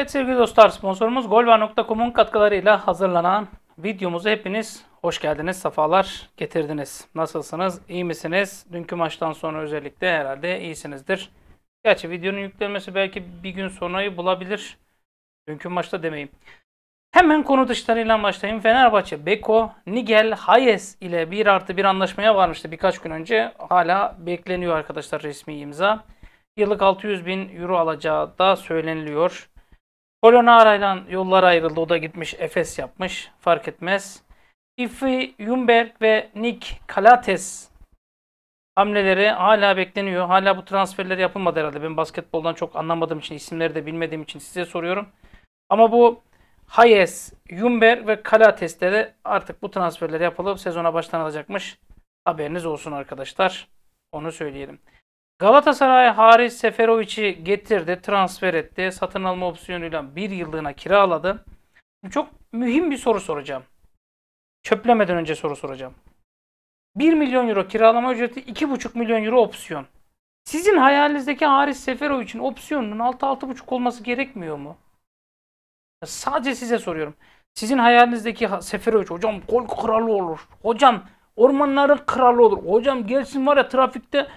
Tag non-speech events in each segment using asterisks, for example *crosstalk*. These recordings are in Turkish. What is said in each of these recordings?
Evet sevgili dostlar sponsorumuz golva.com'un katkılarıyla hazırlanan videomuzu hepiniz hoş geldiniz, sefalar getirdiniz. Nasılsınız, iyi misiniz? Dünkü maçtan sonra özellikle herhalde iyisinizdir. Gerçi videonun yüklenmesi belki bir gün sonrayı bulabilir. Dünkü maçta demeyeyim. Hemen konu dışlarıyla başlayayım. Fenerbahçe, Beko, Nigel, Hayes ile 1 artı 1 anlaşmaya varmıştı birkaç gün önce. Hala bekleniyor arkadaşlar resmi imza. Yıllık 600 bin euro alacağı da söyleniliyor. Polonara'yla yollar ayrıldı. O da gitmiş Efes yapmış. Fark etmez. Ifi Jumberg ve Nick Kalates hamleleri hala bekleniyor. Hala bu transferler yapılmadı herhalde. Ben basketboldan çok anlamadığım için, isimleri de bilmediğim için size soruyorum. Ama bu Hayes, Jumber ve Kalates'te de artık bu transferler yapılıp sezona başlanılacakmış. Haberiniz olsun arkadaşlar. Onu söyleyelim. Galatasaray Haris Seferovic'i getirdi, transfer etti. Satın alma opsiyonuyla bir yıllığına kiraladı. Çok mühim bir soru soracağım. Çöplemeden önce soru soracağım. 1 milyon euro kiralama ücreti, 2,5 milyon euro opsiyon. Sizin hayalinizdeki Haris Seferovic'in opsiyonunun 6-6,5 olması gerekmiyor mu? sadece size soruyorum. Sizin hayalinizdeki Seferovic hocam gol kralı olur. Hocam ormanların kralı olur. Hocam gelsin var ya trafikte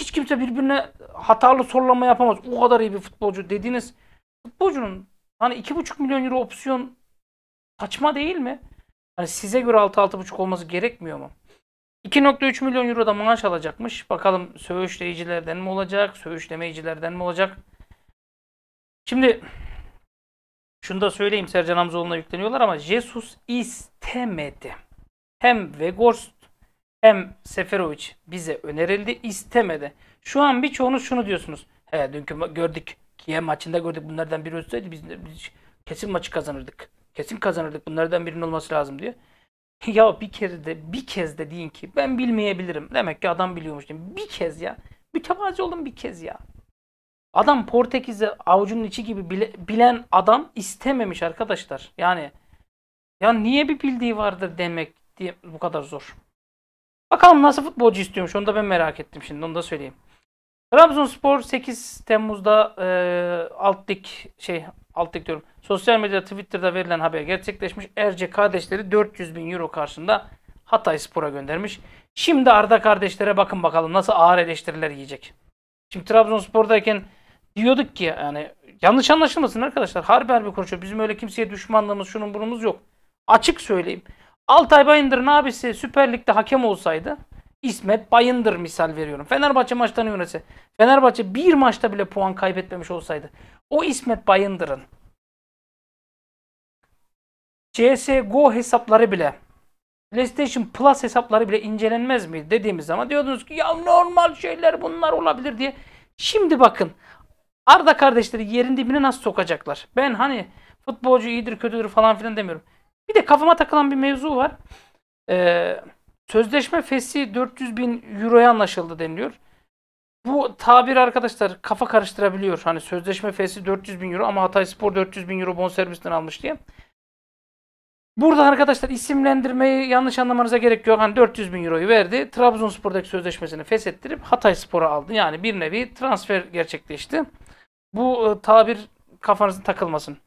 hiç kimse birbirine hatalı sorulanma yapamaz. O kadar iyi bir futbolcu dediğiniz futbolcunun hani 2,5 milyon euro opsiyon saçma değil mi? Hani size göre 6-6,5 olması gerekmiyor mu? 2.3 milyon euro da maaş alacakmış. Bakalım söğüşleyicilerden mi olacak, söğüşlemeyicilerden mi olacak? Şimdi şunu da söyleyeyim Sercan Hamzoğlu'na yükleniyorlar ama Jesus istemedi. Hem Vegors M. Seferovic bize önerildi, istemedi. Şu an birçoğunuz şunu diyorsunuz. He dünkü gördük. Kiev maçında gördük. Bunlardan biri olsaydı biz, biz kesin maçı kazanırdık. Kesin kazanırdık. Bunlardan birinin olması lazım diyor. *laughs* ya bir kere de bir kez de deyin ki ben bilmeyebilirim. Demek ki adam biliyormuş deyin. Bir kez ya. bir Mütevazi olun bir kez ya. Adam portekizi avucunun içi gibi bile, bilen adam istememiş arkadaşlar. Yani ya niye bir bildiği vardır demek diye bu kadar zor. Bakalım nasıl futbolcu istiyormuş onu da ben merak ettim şimdi onu da söyleyeyim. Trabzonspor 8 Temmuz'da e, alt lig şey alt lig diyorum. Sosyal medya, Twitter'da verilen haber gerçekleşmiş. Erce kardeşleri 400 bin euro karşında Hatay Spor'a göndermiş. Şimdi Arda kardeşlere bakın bakalım nasıl ağır eleştiriler yiyecek. Şimdi Trabzonspor'dayken diyorduk ki yani yanlış anlaşılmasın arkadaşlar. Harbi harbi konuşuyor. Bizim öyle kimseye düşmanlığımız şunun bunumuz yok. Açık söyleyeyim. Altay Bayındır'ın abisi Süper Lig'de hakem olsaydı İsmet Bayındır misal veriyorum. Fenerbahçe maçlarını yönetse. Fenerbahçe bir maçta bile puan kaybetmemiş olsaydı. O İsmet Bayındır'ın CSGO hesapları bile PlayStation Plus hesapları bile incelenmez mi dediğimiz zaman diyordunuz ki ya normal şeyler bunlar olabilir diye. Şimdi bakın Arda kardeşleri yerin dibine nasıl sokacaklar? Ben hani futbolcu iyidir kötüdür falan filan demiyorum. Bir de kafama takılan bir mevzu var. Ee, sözleşme fesi 400 bin euroya anlaşıldı deniliyor. Bu tabir arkadaşlar kafa karıştırabiliyor. Hani sözleşme fesi 400 bin euro ama Hatay Spor 400 bin euro bonservisten almış diye. Burada arkadaşlar isimlendirmeyi yanlış anlamanıza gerek yok. Hani 400 bin euroyu verdi. Trabzonspor'daki sözleşmesini feshettirip Hatay Spor'a aldı. Yani bir nevi transfer gerçekleşti. Bu e, tabir kafanızın takılmasın.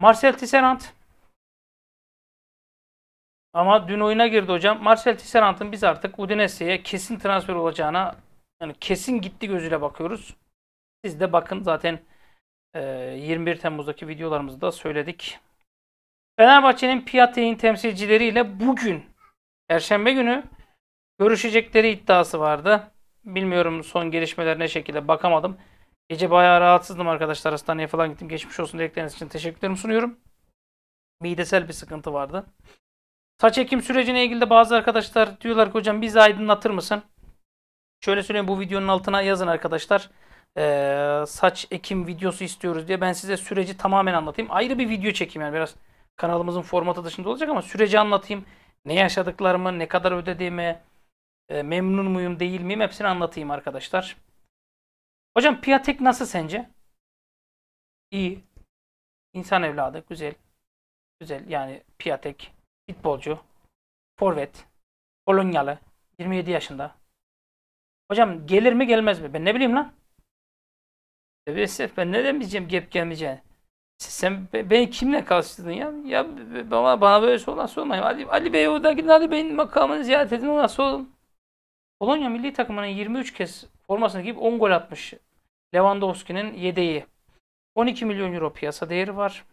Marcel Tisserand ama dün oyuna girdi hocam. Marcel Tisserant'ın biz artık Udinese'ye kesin transfer olacağına yani kesin gitti gözüyle bakıyoruz. Siz de bakın zaten 21 e, Temmuz'daki videolarımızda söyledik. Fenerbahçe'nin Piatek'in temsilcileriyle bugün Perşembe günü görüşecekleri iddiası vardı. Bilmiyorum son gelişmeler ne şekilde bakamadım. Gece bayağı rahatsızdım arkadaşlar. Hastaneye falan gittim. Geçmiş olsun dilekleriniz için teşekkürlerimi sunuyorum. Midesel bir sıkıntı vardı. Saç ekim sürecine ilgili de bazı arkadaşlar diyorlar ki hocam bizi aydınlatır mısın? Şöyle söyleyeyim bu videonun altına yazın arkadaşlar. Ee, saç ekim videosu istiyoruz diye ben size süreci tamamen anlatayım. Ayrı bir video çekeyim yani biraz kanalımızın formatı dışında olacak ama süreci anlatayım. Ne yaşadıklarımı, ne kadar ödediğimi, e, memnun muyum değil miyim hepsini anlatayım arkadaşlar. Hocam Piatek nasıl sence? İyi. İnsan evladı. Güzel. Güzel yani Piatek futbolcu, forvet, Polonyalı, 27 yaşında. Hocam gelir mi gelmez mi? Ben ne bileyim lan? Sebesef ben ne demeyeceğim, gelip gelmeyeceğini? Sen beni kimle karşıladın ya? Ya bana, bana böyle sorular sormayın. Ali, Ali Bey orada gidin Ali Bey'in makamını ziyaret edin ona sorun. Polonya milli takımının 23 kez formasını giyip 10 gol atmış. Lewandowski'nin yedeği. 12 milyon euro piyasa değeri var.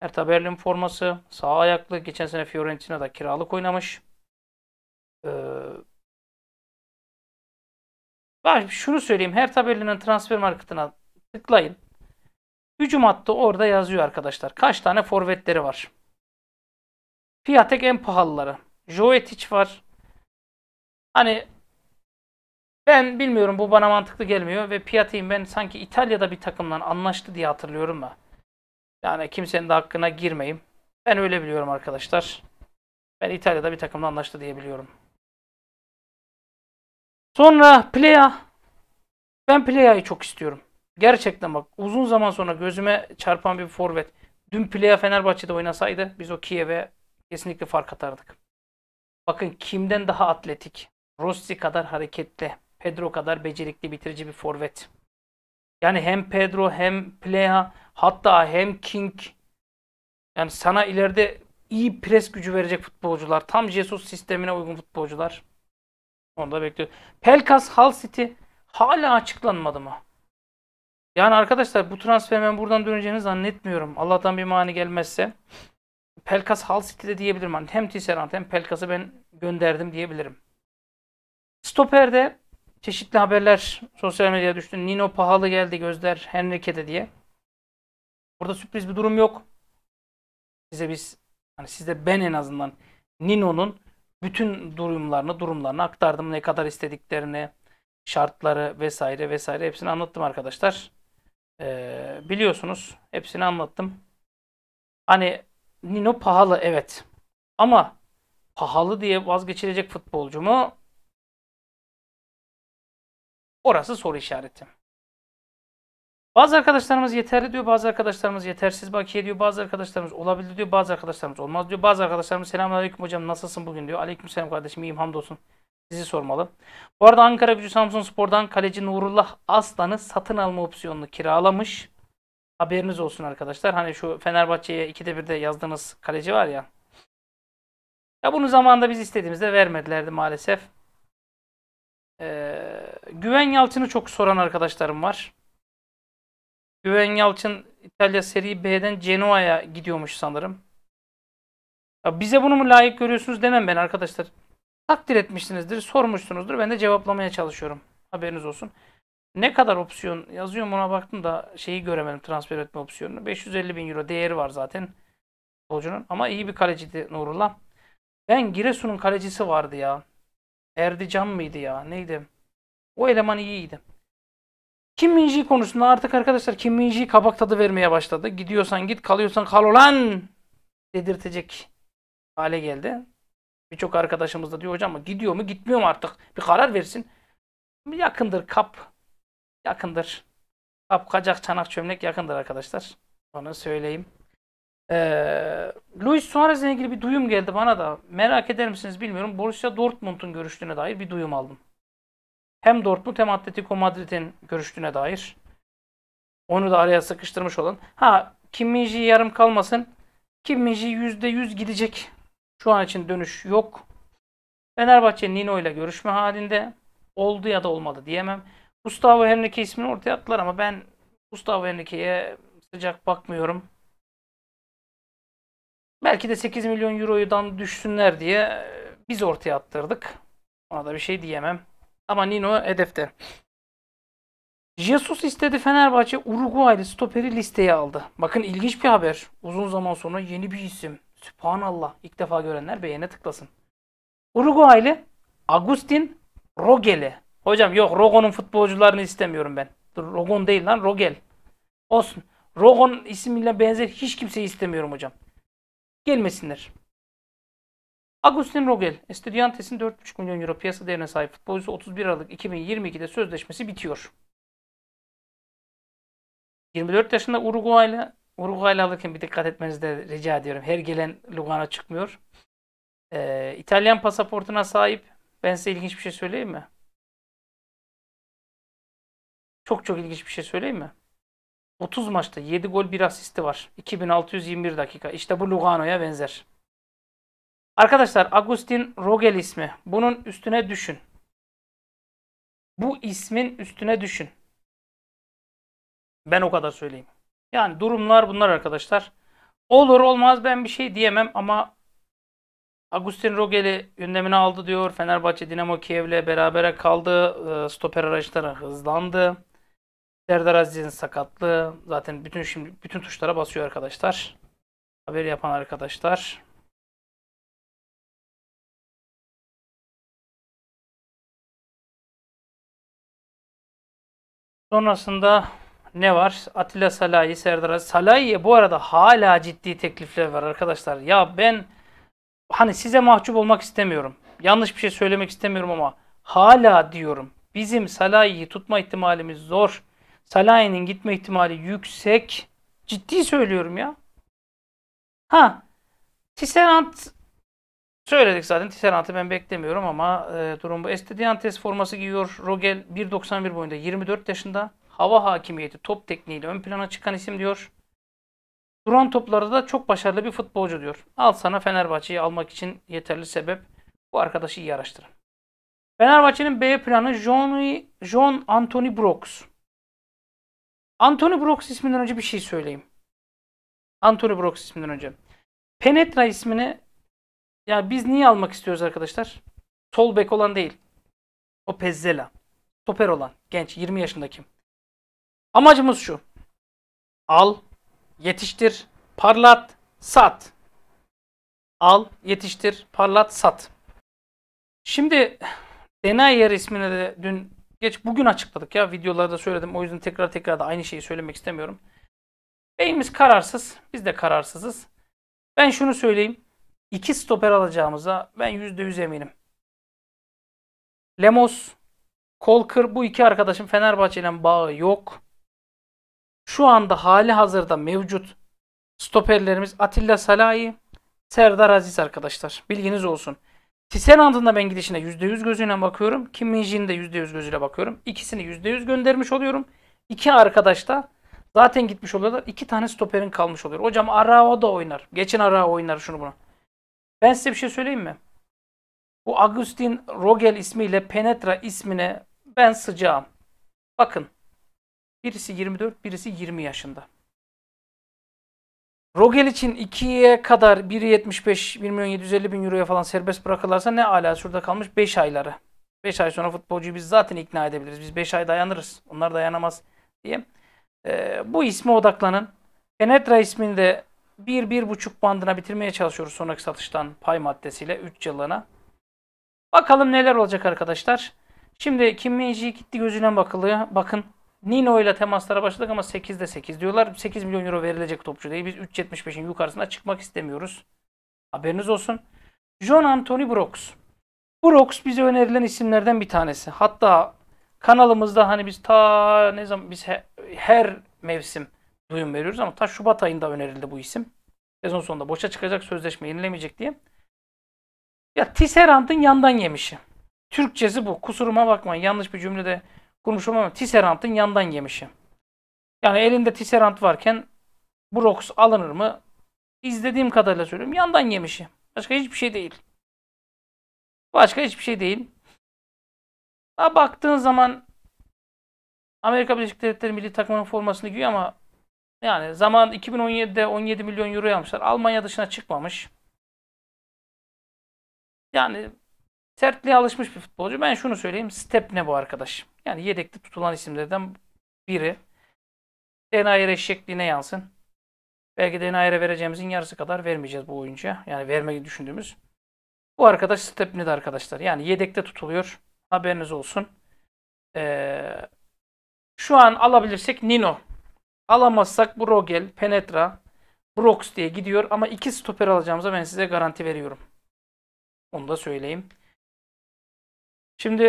Hertha Berlin forması. Sağ ayaklı. Geçen sene Fiorentina'da kiralık oynamış. Ee, şunu söyleyeyim. Hertha Berlin'in transfer marketine tıklayın. Hücum hattı orada yazıyor arkadaşlar. Kaç tane forvetleri var? Piatek en pahalıları. Joetic var. Hani ben bilmiyorum bu bana mantıklı gelmiyor ve Piatek'in ben sanki İtalya'da bir takımdan anlaştı diye hatırlıyorum ben. Yani kimsenin de hakkına girmeyeyim. Ben öyle biliyorum arkadaşlar. Ben İtalya'da bir takımla anlaştı diyebiliyorum. Sonra Plea. Ben Plea'yı çok istiyorum. Gerçekten bak uzun zaman sonra gözüme çarpan bir forvet. Dün Plea Fenerbahçe'de oynasaydı biz o Kiev'e kesinlikle fark atardık. Bakın kimden daha atletik, Rossi kadar hareketli, Pedro kadar becerikli bitirici bir forvet. Yani hem Pedro hem Plea Hatta hem King yani sana ileride iyi pres gücü verecek futbolcular. Tam Jesus sistemine uygun futbolcular. Onu da bekliyor. Pelkas Hull City hala açıklanmadı mı? Yani arkadaşlar bu transfer ben buradan döneceğini zannetmiyorum. Allah'tan bir mani gelmezse. Pelkas Hull City'de diyebilirim. Hani hem Tisserand hem Pelkas'ı ben gönderdim diyebilirim. Stoper'de çeşitli haberler sosyal medyaya düştü. Nino pahalı geldi gözler Henrique'de diye. Burada sürpriz bir durum yok. Size biz hani size ben en azından Nino'nun bütün durumlarını, durumlarını aktardım. Ne kadar istediklerini, şartları vesaire vesaire hepsini anlattım arkadaşlar. Ee, biliyorsunuz hepsini anlattım. Hani Nino pahalı evet. Ama pahalı diye vazgeçilecek futbolcu mu? Orası soru işareti. Bazı arkadaşlarımız yeterli diyor, bazı arkadaşlarımız yetersiz bakiye şey diyor, bazı arkadaşlarımız olabilir diyor, bazı arkadaşlarımız olmaz diyor. Bazı arkadaşlarımız selamünaleyküm hocam nasılsın bugün diyor. Aleykümselam kardeşim iyiyim hamdolsun. Sizi sormalı. Bu arada Ankara Gücü Samsun Spor'dan kaleci Nurullah Aslan'ı satın alma opsiyonunu kiralamış. Haberiniz olsun arkadaşlar. Hani şu Fenerbahçe'ye 2'de 1'de yazdığınız kaleci var ya. Ya bunu zamanında biz istediğimizde vermedilerdi maalesef. Ee, Güven Yalçın'ı çok soran arkadaşlarım var. Güven Yalçın İtalya Seri B'den Genoa'ya gidiyormuş sanırım. Ya bize bunu mu layık görüyorsunuz demem ben arkadaşlar. Takdir etmişsinizdir, sormuşsunuzdur. Ben de cevaplamaya çalışıyorum. Haberiniz olsun. Ne kadar opsiyon yazıyorum buna baktım da şeyi göremedim transfer etme opsiyonunu. 550 bin euro değeri var zaten futbolcunun. Ama iyi bir kaleciydi Nurullah. Ben Giresun'un kalecisi vardı ya. Erdican mıydı ya? Neydi? O eleman iyiydi. Kim Minji konusunda artık arkadaşlar Kim Minji kabak tadı vermeye başladı. Gidiyorsan git kalıyorsan kal olan dedirtecek hale geldi. Birçok arkadaşımız da diyor hocam gidiyor mu gitmiyor mu artık bir karar versin. Yakındır kap. Yakındır. Kap, kacak, çanak, çömlek yakındır arkadaşlar. Onu söyleyeyim. Ee, Luis ile ilgili bir duyum geldi bana da. Merak eder misiniz bilmiyorum. Borussia Dortmund'un görüştüğüne dair bir duyum aldım hem Dortmund hem Atletico Madrid'in görüştüğüne dair. Onu da araya sıkıştırmış olan. Ha Kim yarım kalmasın. Kim Minji %100 gidecek. Şu an için dönüş yok. Fenerbahçe Nino ile görüşme halinde. Oldu ya da olmadı diyemem. Gustavo Henrique ismini ortaya attılar ama ben Gustavo Henrique'ye sıcak bakmıyorum. Belki de 8 milyon eurodan düşsünler diye biz ortaya attırdık. Ona da bir şey diyemem. Ama Nino hedefte. Jesus istedi Fenerbahçe Uruguaylı stoperi listeye aldı. Bakın ilginç bir haber. Uzun zaman sonra yeni bir isim. Sübhanallah. İlk defa görenler beğene tıklasın. Uruguaylı Agustin Rogel'e. Hocam yok Rogon'un futbolcularını istemiyorum ben. Rogon değil lan Rogel. Olsun. Rogon ismiyle benzer hiç kimseyi istemiyorum hocam. Gelmesinler. Agustin Rogel, Estudiantes'in 4,5 milyon euro piyasa değerine sahip futbolcusu 31 Aralık 2022'de sözleşmesi bitiyor. 24 yaşında Uruguay'la Uruguay'la alırken bir dikkat etmenizi de rica ediyorum. Her gelen Lugano çıkmıyor. Ee, İtalyan pasaportuna sahip. Ben size ilginç bir şey söyleyeyim mi? Çok çok ilginç bir şey söyleyeyim mi? 30 maçta 7 gol 1 asisti var. 2621 dakika. İşte bu Lugano'ya benzer. Arkadaşlar Agustin Rogel ismi. Bunun üstüne düşün. Bu ismin üstüne düşün. Ben o kadar söyleyeyim. Yani durumlar bunlar arkadaşlar. Olur olmaz ben bir şey diyemem ama Agustin Rogel'i gündemine aldı diyor. Fenerbahçe Dinamo Kiev'le berabere kaldı. Ee, stoper araçları hızlandı. Serdar Aziz'in sakatlığı zaten bütün şimdi bütün tuşlara basıyor arkadaşlar. Haber yapan arkadaşlar. Sonrasında ne var? Atilla Salahi, Serdar Aziz. Salahi bu arada hala ciddi teklifler var arkadaşlar. Ya ben hani size mahcup olmak istemiyorum. Yanlış bir şey söylemek istemiyorum ama hala diyorum. Bizim Salahi'yi tutma ihtimalimiz zor. Salahi'nin gitme ihtimali yüksek. Ciddi söylüyorum ya. Ha. Tisserand Söyledik zaten Tisserant'ı ben beklemiyorum ama e, durum bu. Estudiantes forması giyiyor. Rogel 1.91 boyunda 24 yaşında. Hava hakimiyeti top tekniğiyle ön plana çıkan isim diyor. Duran toplarda da çok başarılı bir futbolcu diyor. Al sana Fenerbahçe'yi almak için yeterli sebep. Bu arkadaşı iyi araştırın. Fenerbahçe'nin B planı John, John Anthony Brooks. Anthony Brooks isminden önce bir şey söyleyeyim. Anthony Brooks isminden önce. Penetra ismini ya biz niye almak istiyoruz arkadaşlar? Sol bek olan değil. O Pezzela. toper olan. Genç. 20 yaşındaki. Amacımız şu. Al. Yetiştir. Parlat. Sat. Al. Yetiştir. Parlat. Sat. Şimdi Denayer ismini de dün geç bugün açıkladık ya. Videolarda söyledim. O yüzden tekrar tekrar da aynı şeyi söylemek istemiyorum. Beyimiz kararsız. Biz de kararsızız. Ben şunu söyleyeyim. İki stoper alacağımıza ben %100 eminim. Lemos, Kolkır bu iki arkadaşın Fenerbahçe ile bağı yok. Şu anda hali hazırda mevcut stoperlerimiz Atilla Salahi, Serdar Aziz arkadaşlar. Bilginiz olsun. Tisenant'ın da ben gidişine %100 gözüyle bakıyorum. Kim Minjin de %100 gözüyle bakıyorum. İkisini %100 göndermiş oluyorum. İki arkadaş da zaten gitmiş oluyorlar. İki tane stoperin kalmış oluyor. Hocam Arao da oynar. Geçin Arao oynar şunu bunu. Ben size bir şey söyleyeyim mi? Bu Agustin Rogel ismiyle Penetra ismine ben sıcağım. Bakın. Birisi 24, birisi 20 yaşında. Rogel için 2'ye kadar 1.75 1 milyon 750 bin euroya falan serbest bırakırlarsa ne ala şurada kalmış 5 ayları. 5 ay sonra futbolcuyu biz zaten ikna edebiliriz. Biz 5 ay dayanırız. Onlar dayanamaz diye. Ee, bu isme odaklanın. Penetra ismini de 1-1,5 bandına bitirmeye çalışıyoruz sonraki satıştan pay maddesiyle 3 yıllığına. Bakalım neler olacak arkadaşlar. Şimdi Kim Minji gitti gözüne bakılıyor. Bakın Nino ile temaslara başladık ama 8'de 8 diyorlar. 8 milyon euro verilecek topçu değil. Biz 3.75'in yukarısına çıkmak istemiyoruz. Haberiniz olsun. John Anthony Brooks. Brooks bize önerilen isimlerden bir tanesi. Hatta kanalımızda hani biz ta ne zaman biz he, her mevsim duyum veriyoruz ama ta Şubat ayında önerildi bu isim. Sezon sonunda boşa çıkacak sözleşme yenilemeyecek diye. Ya Tisserand'ın yandan yemişi. Türkçesi bu. Kusuruma bakmayın. Yanlış bir cümlede kurmuşum ama Tisserand'ın yandan yemişi. Yani elinde Tisserand varken Brox alınır mı? İzlediğim kadarıyla söylüyorum. Yandan yemişi. Başka hiçbir şey değil. Başka hiçbir şey değil. Daha baktığın zaman Amerika Birleşik Devletleri milli takımının formasını giyiyor ama yani zaman 2017'de 17 milyon euro almışlar. Almanya dışına çıkmamış. Yani sertliğe alışmış bir futbolcu. Ben şunu söyleyeyim. ne bu arkadaş. Yani yedekte tutulan isimlerden biri. Denayer'e şekline yansın. Belki Denayer'e vereceğimizin yarısı kadar vermeyeceğiz bu oyuncuya. Yani vermeyi düşündüğümüz. Bu arkadaş Stepne'de arkadaşlar. Yani yedekte tutuluyor. Haberiniz olsun. Ee, şu an alabilirsek Nino Alamazsak bu Rogel, Penetra, Brox diye gidiyor ama iki stoper alacağımıza ben size garanti veriyorum. Onu da söyleyeyim. Şimdi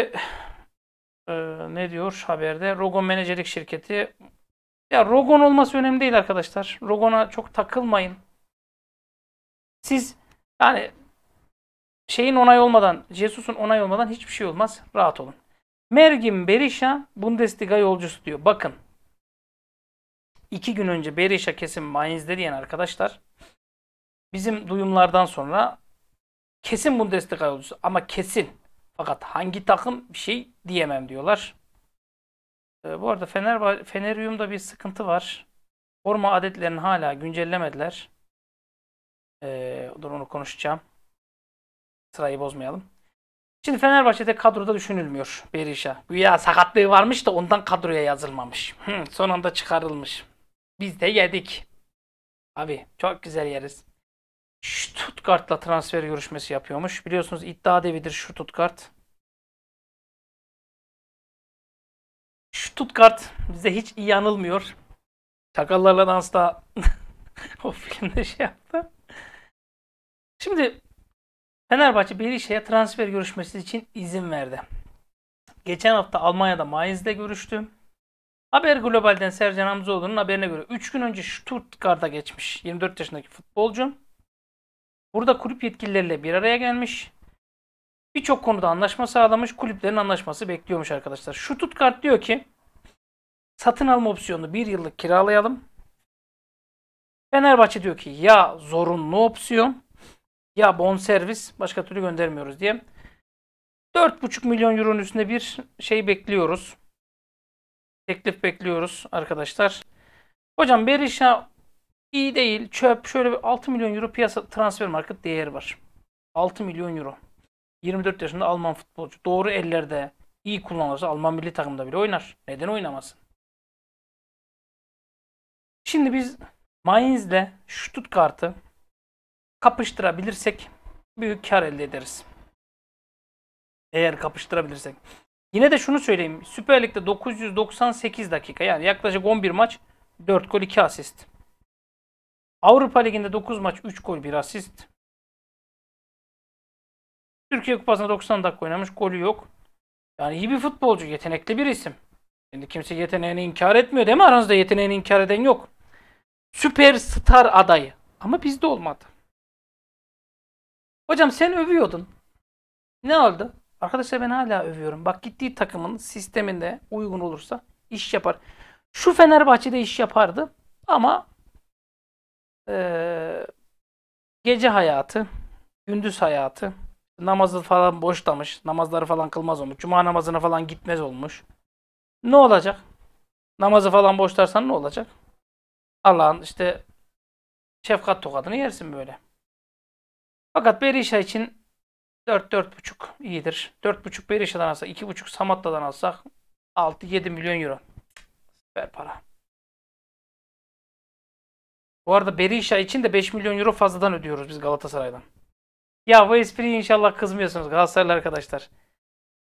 *sighs* e, ne diyor haberde? Rogon menajerlik şirketi. Ya Rogon olması önemli değil arkadaşlar. Rogon'a çok takılmayın. Siz yani şeyin onay olmadan, Jesus'un onay olmadan hiçbir şey olmaz. Rahat olun. Mergin Berisha Bundesliga yolcusu diyor. Bakın 2 gün önce Berisha kesin Mainz'de diyen arkadaşlar bizim duyumlardan sonra kesin destek yolcusu ama kesin. Fakat hangi takım bir şey diyemem diyorlar. E, bu arada Fenerbahçe Fenerium'da bir sıkıntı var. Forma adetlerini hala güncellemediler. E, dur onu konuşacağım. Sırayı bozmayalım. Şimdi Fenerbahçe'de kadroda düşünülmüyor Berisha. Güya sakatlığı varmış da ondan kadroya yazılmamış. Hı, son anda çıkarılmış. Biz de yedik. Abi çok güzel yeriz. Stuttgart'la transfer görüşmesi yapıyormuş. Biliyorsunuz iddia devidir Stuttgart. Stuttgart bize hiç iyi yanılmıyor. Çakallarla dansta *laughs* o filmde şey yaptı. Şimdi Fenerbahçe şeye transfer görüşmesi için izin verdi. Geçen hafta Almanya'da Mainz'de görüştüm. Haber Global'den Sercan Hamzoğlu'nun haberine göre 3 gün önce Stuttgart'a geçmiş 24 yaşındaki futbolcu. Burada kulüp yetkilileriyle bir araya gelmiş. Birçok konuda anlaşma sağlamış. Kulüplerin anlaşması bekliyormuş arkadaşlar. Stuttgart diyor ki satın alma opsiyonu bir yıllık kiralayalım. Fenerbahçe diyor ki ya zorunlu opsiyon ya bon servis başka türlü göndermiyoruz diye. 4,5 milyon euronun üstünde bir şey bekliyoruz. Teklif bekliyoruz arkadaşlar. Hocam Berisha iyi değil. Çöp. Şöyle bir 6 milyon euro piyasa transfer market değeri var. 6 milyon euro. 24 yaşında Alman futbolcu. Doğru ellerde iyi kullanılırsa Alman milli takımda bile oynar. Neden oynamasın? Şimdi biz Mainz'le Stuttgart'ı kapıştırabilirsek büyük kar elde ederiz. Eğer kapıştırabilirsek. Yine de şunu söyleyeyim. Süper Lig'de 998 dakika yani yaklaşık 11 maç 4 gol 2 asist. Avrupa Ligi'nde 9 maç 3 gol 1 asist. Türkiye Kupası'nda 90 dakika oynamış golü yok. Yani iyi bir futbolcu, yetenekli bir isim. Şimdi kimse yeteneğini inkar etmiyor değil mi? Aranızda yeteneğini inkar eden yok. Süper star adayı. Ama bizde olmadı. Hocam sen övüyordun. Ne oldu? Arkadaşlar ben hala övüyorum. Bak gittiği takımın sisteminde uygun olursa iş yapar. Şu Fenerbahçe'de iş yapardı ama e, gece hayatı, gündüz hayatı, namazı falan boşlamış, namazları falan kılmaz olmuş, cuma namazına falan gitmez olmuş. Ne olacak? Namazı falan boşlarsan ne olacak? Allah'ın işte şefkat tokadını yersin böyle. Fakat Berisha için 4 4,5 iyidir. 4,5 Berisha'dan alsak, 2,5 Samatta'dan alsak 6-7 milyon euro. Süper para. Bu arada Berisha için de 5 milyon euro fazladan ödüyoruz biz Galatasaray'dan. Ya bu espriyi inşallah kızmıyorsunuz Galatasaraylı arkadaşlar.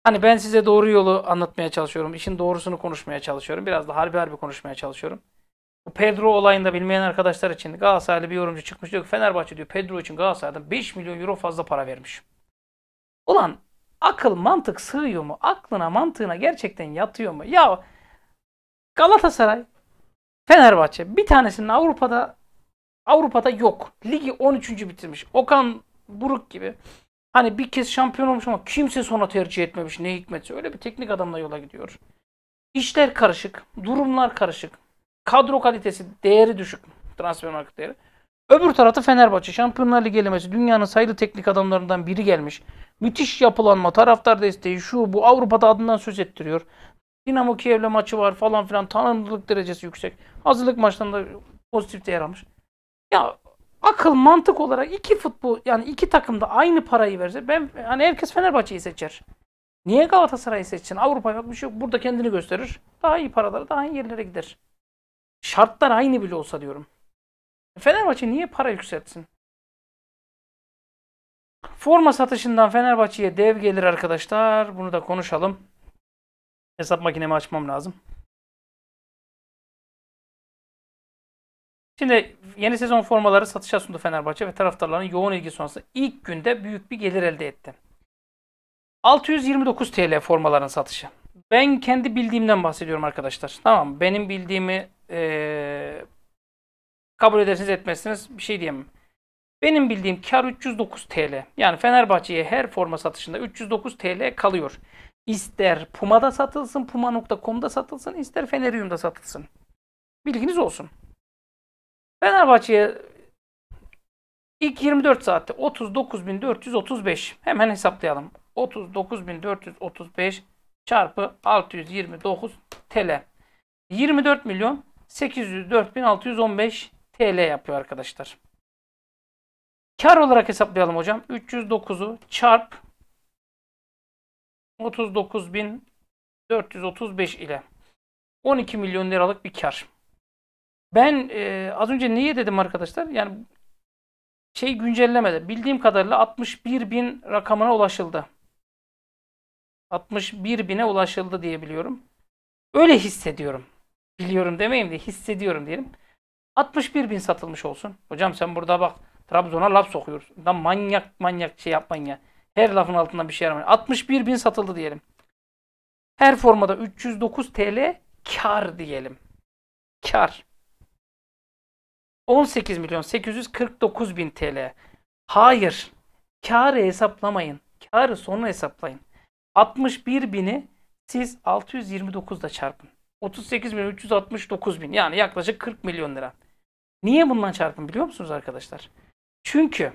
Hani ben size doğru yolu anlatmaya çalışıyorum. İşin doğrusunu konuşmaya çalışıyorum. Biraz da harbi harbi konuşmaya çalışıyorum. Bu Pedro olayında bilmeyen arkadaşlar için Galatasaraylı bir yorumcu çıkmış diyor ki Fenerbahçe diyor Pedro için Galatasaray'dan 5 milyon euro fazla para vermiş. Ulan akıl mantık sığıyor mu? Aklına mantığına gerçekten yatıyor mu? Ya Galatasaray, Fenerbahçe bir tanesinin Avrupa'da Avrupa'da yok. Ligi 13. bitirmiş. Okan Buruk gibi. Hani bir kez şampiyon olmuş ama kimse sonra tercih etmemiş. Ne hikmetse. Öyle bir teknik adamla yola gidiyor. İşler karışık. Durumlar karışık. Kadro kalitesi, değeri düşük. Transfer market değeri. Öbür tarafta Fenerbahçe. Şampiyonlar Ligi elemesi. Dünyanın sayılı teknik adamlarından biri gelmiş. Müthiş yapılanma, taraftar desteği, şu bu Avrupa'da adından söz ettiriyor. Dinamo Kiev'le maçı var falan filan. Tanınırlık derecesi yüksek. Hazırlık maçlarında pozitif değer almış. Ya akıl mantık olarak iki futbol yani iki takımda aynı parayı verse ben hani herkes Fenerbahçe'yi seçer. Niye Galatasaray'ı seçsin? Avrupa'ya yok şey yok. Burada kendini gösterir. Daha iyi paralara, daha iyi yerlere gider. Şartlar aynı bile olsa diyorum. Fenerbahçe niye para yükseltsin? Forma satışından Fenerbahçe'ye dev gelir arkadaşlar. Bunu da konuşalım. Hesap makinemi açmam lazım. Şimdi yeni sezon formaları satışa sundu Fenerbahçe ve taraftarların yoğun ilgi sonrası ilk günde büyük bir gelir elde etti. 629 TL formaların satışı. Ben kendi bildiğimden bahsediyorum arkadaşlar. Tamam benim bildiğimi ee, Kabul edersiniz etmezsiniz bir şey diyemem. Benim bildiğim kar 309 TL. Yani Fenerbahçe'ye her forma satışında 309 TL kalıyor. İster Puma'da satılsın, Puma.com'da satılsın, ister Fenerium'da satılsın. Bilginiz olsun. Fenerbahçe'ye ilk 24 saatte 39.435 hemen hesaplayalım. 39.435 çarpı 629 TL. 24 milyon 804.615 TL yapıyor arkadaşlar. Kar olarak hesaplayalım hocam. 309'u çarp 39.435 ile 12 milyon liralık bir kar. Ben e, az önce niye dedim arkadaşlar? Yani şey güncellemedi. Bildiğim kadarıyla 61 bin rakamına ulaşıldı. 61 bine ulaşıldı diyebiliyorum. Öyle hissediyorum. Biliyorum demeyeyim de hissediyorum diyelim. 61 bin satılmış olsun. Hocam sen burada bak Trabzon'a laf sokuyorsun. Lan manyak manyak şey yapmayın ya. Her lafın altında bir şey aramayın. 61 bin satıldı diyelim. Her formada 309 TL kar diyelim. Kar. 18 milyon 849 bin TL. Hayır. Karı hesaplamayın. Karı sonu hesaplayın. 61 bini siz 629 629'da çarpın. 38 milyon 369 bin yani yaklaşık 40 milyon lira. Niye bundan çarpın biliyor musunuz arkadaşlar? Çünkü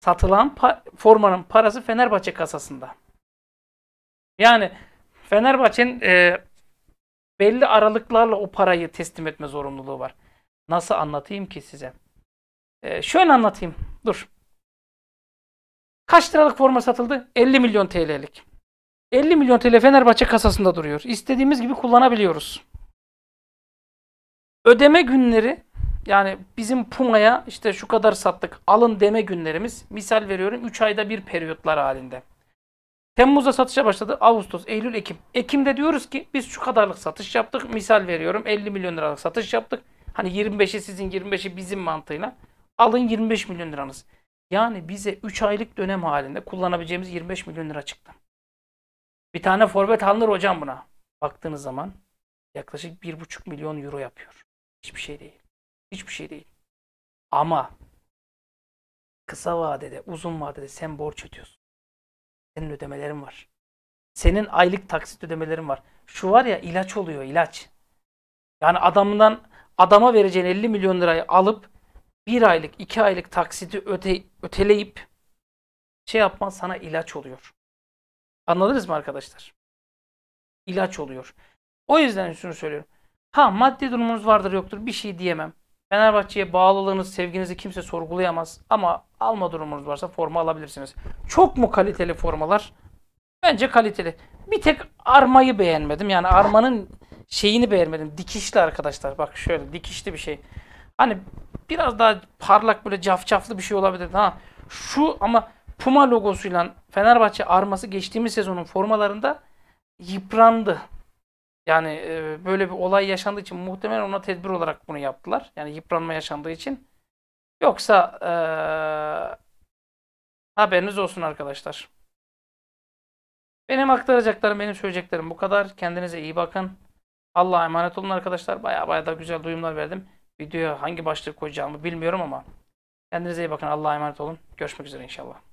satılan pa formanın parası Fenerbahçe kasasında. Yani Fenerbahçe'nin e, belli aralıklarla o parayı teslim etme zorunluluğu var. Nasıl anlatayım ki size? E, şöyle anlatayım. Dur. Kaç liralık forma satıldı? 50 milyon TL'lik. 50 milyon TL Fenerbahçe kasasında duruyor. İstediğimiz gibi kullanabiliyoruz. Ödeme günleri yani bizim Puma'ya işte şu kadar sattık alın deme günlerimiz misal veriyorum 3 ayda bir periyotlar halinde. Temmuz'da satışa başladı. Ağustos, Eylül, Ekim. Ekim'de diyoruz ki biz şu kadarlık satış yaptık. Misal veriyorum 50 milyon liralık satış yaptık. Hani 25'i sizin 25'i bizim mantığıyla. Alın 25 milyon liranız. Yani bize 3 aylık dönem halinde kullanabileceğimiz 25 milyon lira çıktı. Bir tane forvet alınır hocam buna. Baktığınız zaman yaklaşık 1,5 milyon euro yapıyor. Hiçbir şey değil. Hiçbir şey değil. Ama kısa vadede, uzun vadede sen borç ödüyorsun. Senin ödemelerin var. Senin aylık taksit ödemelerin var. Şu var ya ilaç oluyor ilaç. Yani adamdan adama vereceğin 50 milyon lirayı alıp bir aylık, iki aylık taksiti öte, öteleyip şey yapman sana ilaç oluyor. Anladınız mı arkadaşlar? İlaç oluyor. O yüzden şunu söylüyorum. Ha maddi durumunuz vardır yoktur bir şey diyemem. Fenerbahçe'ye bağlılığınız, sevginizi kimse sorgulayamaz. Ama alma durumunuz varsa forma alabilirsiniz. Çok mu kaliteli formalar? Bence kaliteli. Bir tek armayı beğenmedim. Yani armanın şeyini beğenmedim. Dikişli arkadaşlar. Bak şöyle dikişli bir şey. Hani biraz daha parlak böyle cafcaflı bir şey olabilirdi Ha şu ama Puma logosuyla Fenerbahçe arması geçtiğimiz sezonun formalarında yıprandı. Yani e, böyle bir olay yaşandığı için muhtemelen ona tedbir olarak bunu yaptılar. Yani yıpranma yaşandığı için. Yoksa e, haberiniz olsun arkadaşlar. Benim aktaracaklarım, benim söyleyeceklerim bu kadar. Kendinize iyi bakın. Allah'a emanet olun arkadaşlar. Baya baya da güzel duyumlar verdim. Videoya hangi başlık koyacağımı bilmiyorum ama. Kendinize iyi bakın. Allah'a emanet olun. Görüşmek üzere inşallah.